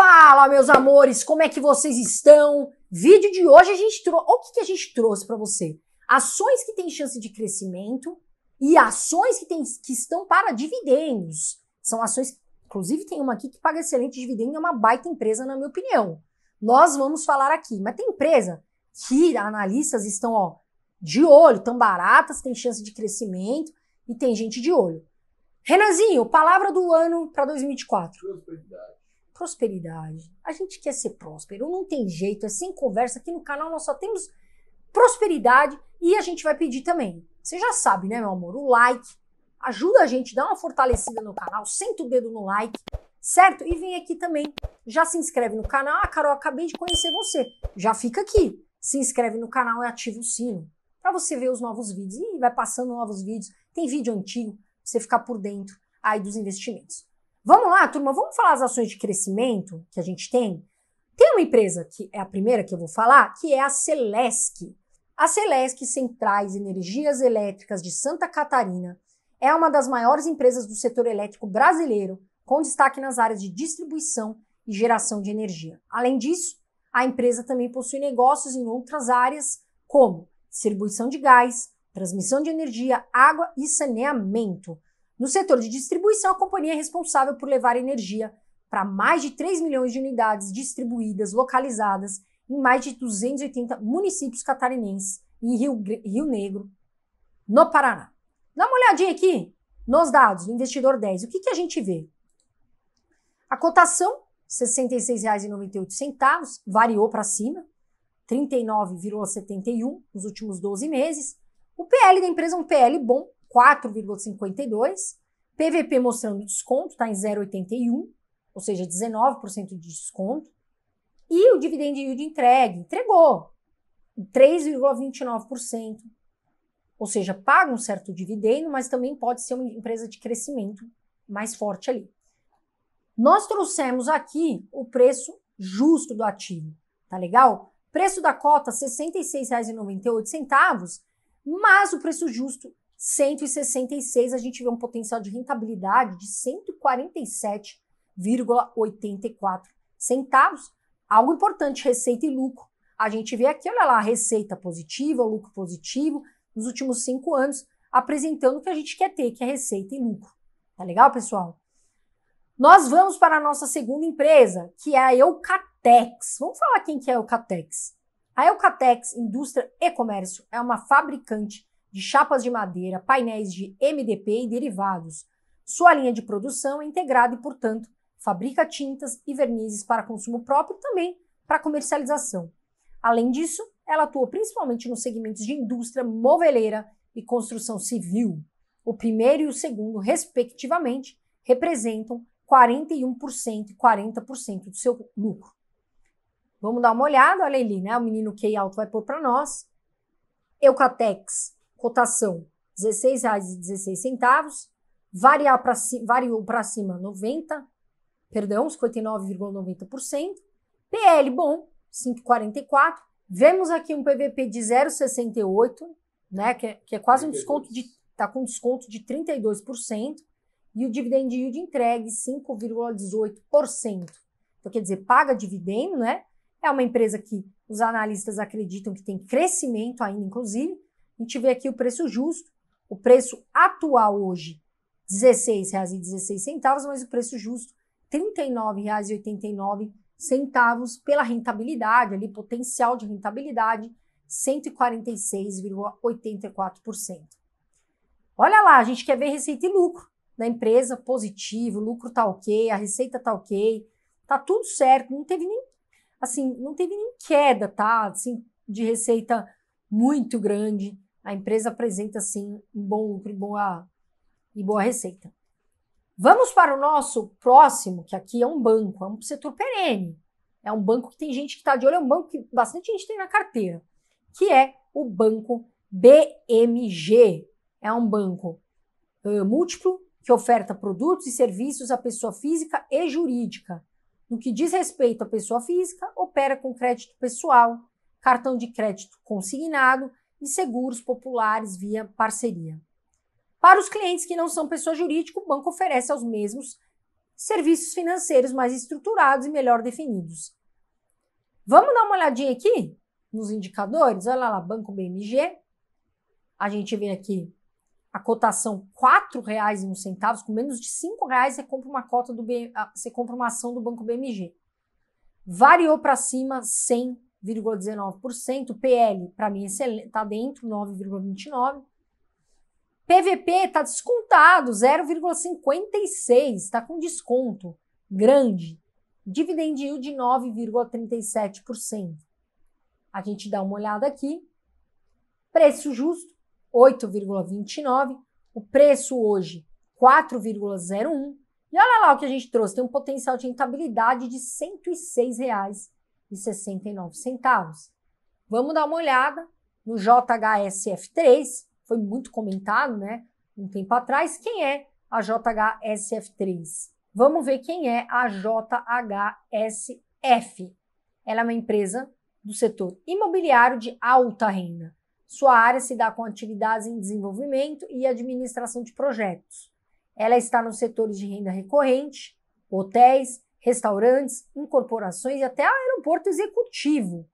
Fala, meus amores, como é que vocês estão? Vídeo de hoje a gente trouxe. O que, que a gente trouxe para você? Ações que têm chance de crescimento e ações que, tem, que estão para dividendos. São ações, inclusive tem uma aqui que paga excelente dividendo, é uma baita empresa, na minha opinião. Nós vamos falar aqui, mas tem empresa que analistas estão ó, de olho, tão baratas, tem chance de crescimento e tem gente de olho. Renanzinho, palavra do ano para 2024. Prosperidade prosperidade. A gente quer ser próspero, não tem jeito, é sem conversa. Aqui no canal nós só temos prosperidade e a gente vai pedir também. Você já sabe, né, meu amor? O like ajuda a gente, dá uma fortalecida no canal, senta o dedo no like, certo? E vem aqui também, já se inscreve no canal. Ah, Carol, acabei de conhecer você. Já fica aqui, se inscreve no canal e ativa o sino para você ver os novos vídeos. E vai passando novos vídeos, tem vídeo antigo, você ficar por dentro aí dos investimentos. Vamos lá, turma, vamos falar as ações de crescimento que a gente tem? Tem uma empresa que é a primeira que eu vou falar, que é a Celesc. A Celesc Centrais Energias Elétricas de Santa Catarina é uma das maiores empresas do setor elétrico brasileiro, com destaque nas áreas de distribuição e geração de energia. Além disso, a empresa também possui negócios em outras áreas, como distribuição de gás, transmissão de energia, água e saneamento. No setor de distribuição, a companhia é responsável por levar energia para mais de 3 milhões de unidades distribuídas, localizadas em mais de 280 municípios catarinenses e Rio, Rio Negro, no Paraná. Dá uma olhadinha aqui nos dados do investidor 10. O que, que a gente vê? A cotação, R$ 66,98, variou para cima, 39,71 nos últimos 12 meses. O PL da empresa é um PL bom, 4,52. PVP mostrando desconto, está em 0,81, ou seja, 19% de desconto. E o dividend yield entregue, entregou 3,29%. Ou seja, paga um certo dividendo, mas também pode ser uma empresa de crescimento mais forte ali. Nós trouxemos aqui o preço justo do ativo, tá legal? Preço da cota R$ 66,98, mas o preço justo 166, a gente vê um potencial de rentabilidade de 147,84 centavos. Algo importante, receita e lucro. A gente vê aqui, olha lá, receita positiva, lucro positivo, nos últimos cinco anos, apresentando o que a gente quer ter, que é receita e lucro. Tá legal, pessoal? Nós vamos para a nossa segunda empresa, que é a Eucatex. Vamos falar quem que é a Eucatex. A Eucatex Indústria e Comércio é uma fabricante de chapas de madeira, painéis de MDP e derivados. Sua linha de produção é integrada e, portanto, fabrica tintas e vernizes para consumo próprio e também para comercialização. Além disso, ela atua principalmente nos segmentos de indústria moveleira e construção civil. O primeiro e o segundo, respectivamente, representam 41% e 40% do seu lucro. Vamos dar uma olhada, olha ali, né? O menino Key Alto vai pôr para nós. Eucatex cotação R$ 16,16, variar para variou para cima 90, perdão, 59,90%. PL bom, 5,44. Vemos aqui um PVP de 0,68, né, que é, que é quase 32. um desconto de tá com desconto de 32% e o dividend yield entregue 5,18%. Então quer dizer, paga dividendo, né? É uma empresa que os analistas acreditam que tem crescimento ainda, inclusive, a gente vê aqui o preço justo, o preço atual hoje R$ 16,16, mas o preço justo R$ 39,89 pela rentabilidade, ali potencial de rentabilidade 146,84%. Olha lá, a gente quer ver receita e lucro da empresa positivo, o lucro tá ok, a receita tá ok, tá tudo certo, não teve nem assim, não teve nem queda, tá? Assim, de receita muito grande, a empresa apresenta sim um bom lucro e boa, e boa receita. Vamos para o nosso próximo, que aqui é um banco, é um setor perene. É um banco que tem gente que está de olho, é um banco que bastante gente tem na carteira, que é o banco BMG. É um banco uh, múltiplo que oferta produtos e serviços à pessoa física e jurídica. No que diz respeito à pessoa física, opera com crédito pessoal, cartão de crédito consignado e seguros populares via parceria. Para os clientes que não são pessoa jurídica, o banco oferece aos mesmos serviços financeiros mais estruturados e melhor definidos. Vamos dar uma olhadinha aqui nos indicadores? Olha lá, Banco BMG. A gente vê aqui a cotação R$ 4,01, com menos de R$ reais você compra uma cota do ah, você compra uma ação do Banco BMG. Variou para cima 100 9,19%, PL para mim está dentro, 9,29%. PVP está descontado, 0,56%, está com desconto grande. Dividend yield de 9,37%. A gente dá uma olhada aqui. Preço justo, 8,29%. O preço hoje, 4,01%. E olha lá o que a gente trouxe, tem um potencial de rentabilidade de R$ 106,00 e centavos. Vamos dar uma olhada no JHSF3, foi muito comentado, né, um tempo atrás, quem é a JHSF3? Vamos ver quem é a JHSF. Ela é uma empresa do setor imobiliário de alta renda. Sua área se dá com atividades em desenvolvimento e administração de projetos. Ela está nos setores de renda recorrente, hotéis, restaurantes, incorporações e até aeroporto executivo.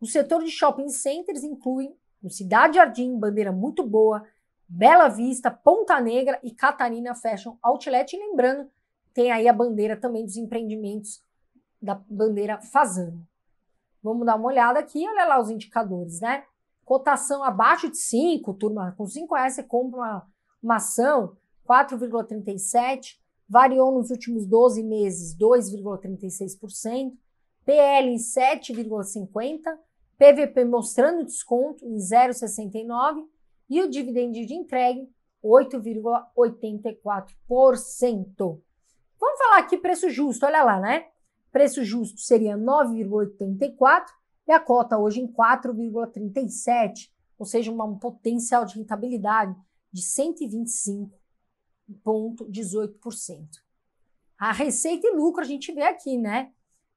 O setor de shopping centers inclui o Cidade Jardim, Bandeira Muito Boa, Bela Vista, Ponta Negra e Catarina Fashion Outlet. E lembrando, tem aí a bandeira também dos empreendimentos da bandeira Fazano. Vamos dar uma olhada aqui, olha lá os indicadores, né? Cotação abaixo de 5, turma, com 5 reais você compra uma, uma ação, 4,37 variou nos últimos 12 meses 2,36%, PL em 7,50%, PVP mostrando desconto em 0,69% e o dividendo de entrega 8,84%. Vamos falar aqui preço justo, olha lá, né? Preço justo seria 9,84 e a cota hoje em 4,37, ou seja, uma, um potencial de rentabilidade de 125 cento A receita e lucro a gente vê aqui, né?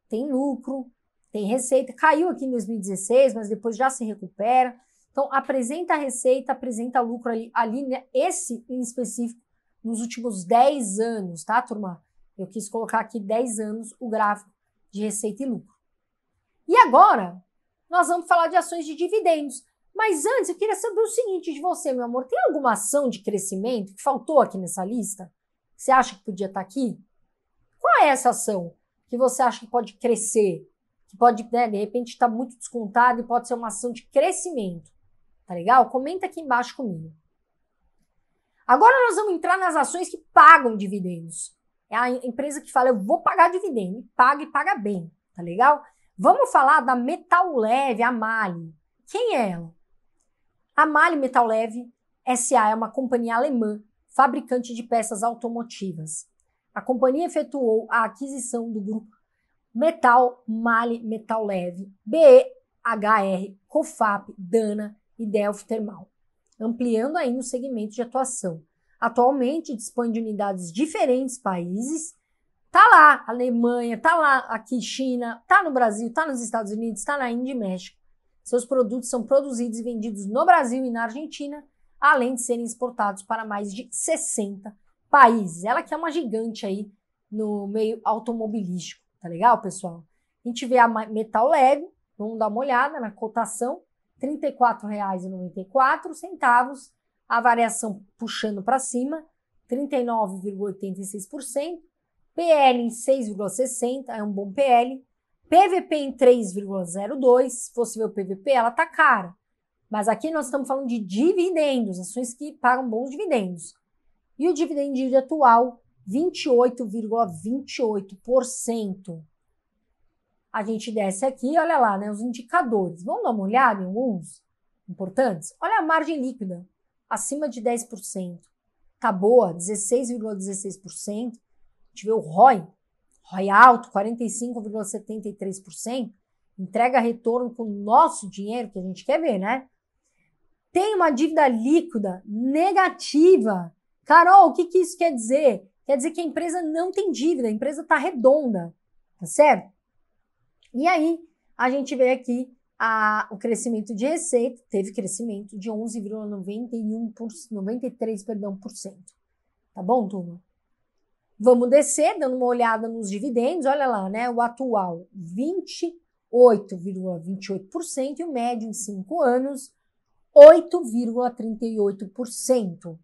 Tem lucro, tem receita, caiu aqui em 2016, mas depois já se recupera. Então, apresenta receita, apresenta lucro ali, ali né? esse em específico, nos últimos 10 anos, tá, turma? Eu quis colocar aqui 10 anos o gráfico de receita e lucro. E agora, nós vamos falar de ações de dividendos. Mas antes, eu queria saber o seguinte de você, meu amor. Tem alguma ação de crescimento que faltou aqui nessa lista? Você acha que podia estar tá aqui? Qual é essa ação que você acha que pode crescer? Que pode, né, de repente, estar tá muito descontado e pode ser uma ação de crescimento. Tá legal? Comenta aqui embaixo comigo. Agora nós vamos entrar nas ações que pagam dividendos. É a empresa que fala, eu vou pagar dividendo, paga e paga bem, tá legal? Vamos falar da Metal Leve, a Mali. Quem é ela? A Mali Metal Leve SA é uma companhia alemã fabricante de peças automotivas. A companhia efetuou a aquisição do grupo Metal Mali Metal Leve BEHR, Cofap, Dana e Delphi Thermal, ampliando ainda o segmento de atuação. Atualmente dispõe de unidades de diferentes países. Tá lá Alemanha, tá lá aqui China, tá no Brasil, tá nos Estados Unidos, tá na Índia e México seus produtos são produzidos e vendidos no Brasil e na Argentina, além de serem exportados para mais de 60 países. Ela que é uma gigante aí no meio automobilístico, tá legal, pessoal? A gente vê a Metal Leve, vamos dar uma olhada na cotação, R$ 34,94, a variação puxando para cima, 39,86%, PL em 6,60, é um bom PL, PVP em 3,02, fosse ver o PVP, ela tá cara. Mas aqui nós estamos falando de dividendos, ações que pagam bons dividendos. E o dividend yield atual, 28,28%. A gente desce aqui, olha lá, né, os indicadores. Vamos dar uma olhada em alguns importantes? Olha a margem líquida, acima de 10%. Tá boa, 16,16%. A gente vê o ROI, ROI alto, 45,73%, entrega retorno com o nosso dinheiro, que a gente quer ver, né? Tem uma dívida líquida negativa. Carol, o que, que isso quer dizer? Quer dizer que a empresa não tem dívida, a empresa está redonda, tá certo? E aí, a gente vê aqui a, o crescimento de receita, teve crescimento de 11,93%, perdão, por cento. Tá bom, turma? Vamos descer, dando uma olhada nos dividendos, olha lá, né? O atual 28,28% e o médio em 5 anos 8,38%.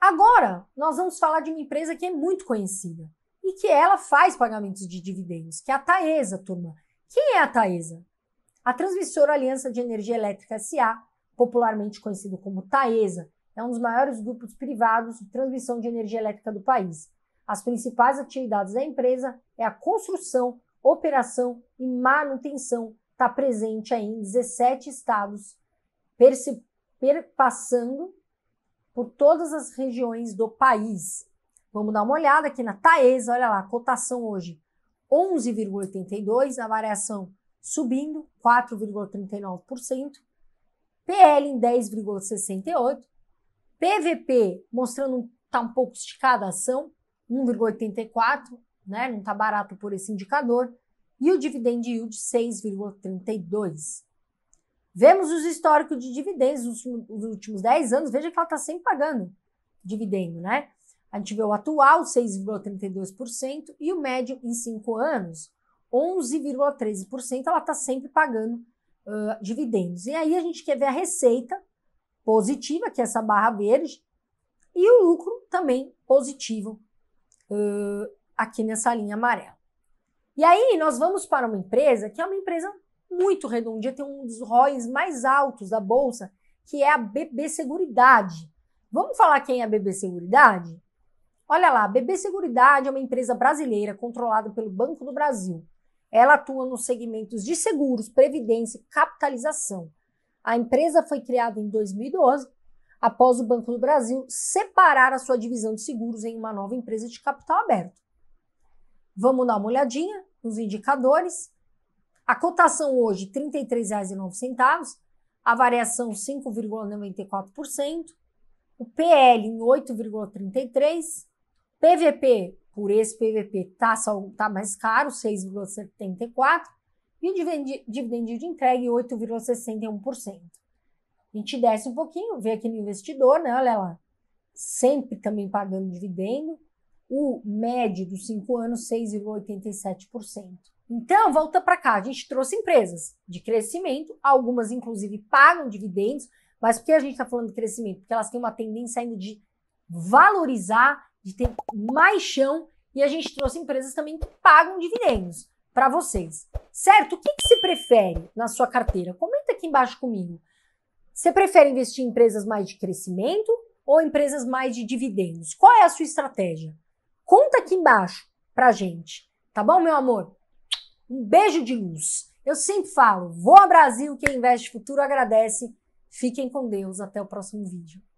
Agora, nós vamos falar de uma empresa que é muito conhecida e que ela faz pagamentos de dividendos, que é a Taesa, turma. Quem é a Taesa? A Transmissora Aliança de Energia Elétrica SA, popularmente conhecido como Taesa, é um dos maiores grupos privados de transmissão de energia elétrica do país. As principais atividades da empresa é a construção, operação e manutenção. Está presente em 17 estados, perpassando por todas as regiões do país. Vamos dar uma olhada aqui na Taesa, olha lá, a cotação hoje 11,82, a variação subindo 4,39%, PL em 10,68, PVP mostrando tá um pouco esticada a ação, 1,84, né? Não tá barato por esse indicador. E o dividend yield 6,32. Vemos os históricos de dividendos nos últimos 10 anos, veja que ela está sempre pagando dividendo, né? A gente vê o atual 6,32% e o médio em 5 anos 11,13%, ela está sempre pagando uh, dividendos. E aí a gente quer ver a receita positiva, que é essa barra verde, e o lucro também positivo uh, aqui nessa linha amarela. E aí nós vamos para uma empresa que é uma empresa muito redonda, tem um dos ROIs mais altos da bolsa, que é a BB Seguridade. Vamos falar quem é a BB Seguridade? Olha lá, a BB Seguridade é uma empresa brasileira controlada pelo Banco do Brasil. Ela atua nos segmentos de seguros, previdência e capitalização. A empresa foi criada em 2012, após o Banco do Brasil separar a sua divisão de seguros em uma nova empresa de capital aberto. Vamos dar uma olhadinha nos indicadores. A cotação hoje R$ 33,09, a variação 5,94%, o PL em 8,33%, PVP por esse PVP está tá mais caro, 6,74%, e o dividend yield entregue 8,61%. A gente desce um pouquinho, vê aqui no investidor, né? Olha lá, sempre também pagando dividendo. O médio dos cinco anos, 6,87%. Então, volta para cá, a gente trouxe empresas de crescimento, algumas inclusive pagam dividendos, mas por que a gente está falando de crescimento? Porque elas têm uma tendência ainda de valorizar, de ter mais chão, e a gente trouxe empresas também que pagam dividendos para vocês. Certo? O que, que se prefere na sua carteira? Comenta aqui embaixo comigo. Você prefere investir em empresas mais de crescimento ou empresas mais de dividendos? Qual é a sua estratégia? Conta aqui embaixo pra gente, tá bom, meu amor? Um beijo de luz. Eu sempre falo, vou ao Brasil, quem investe futuro agradece. Fiquem com Deus, até o próximo vídeo.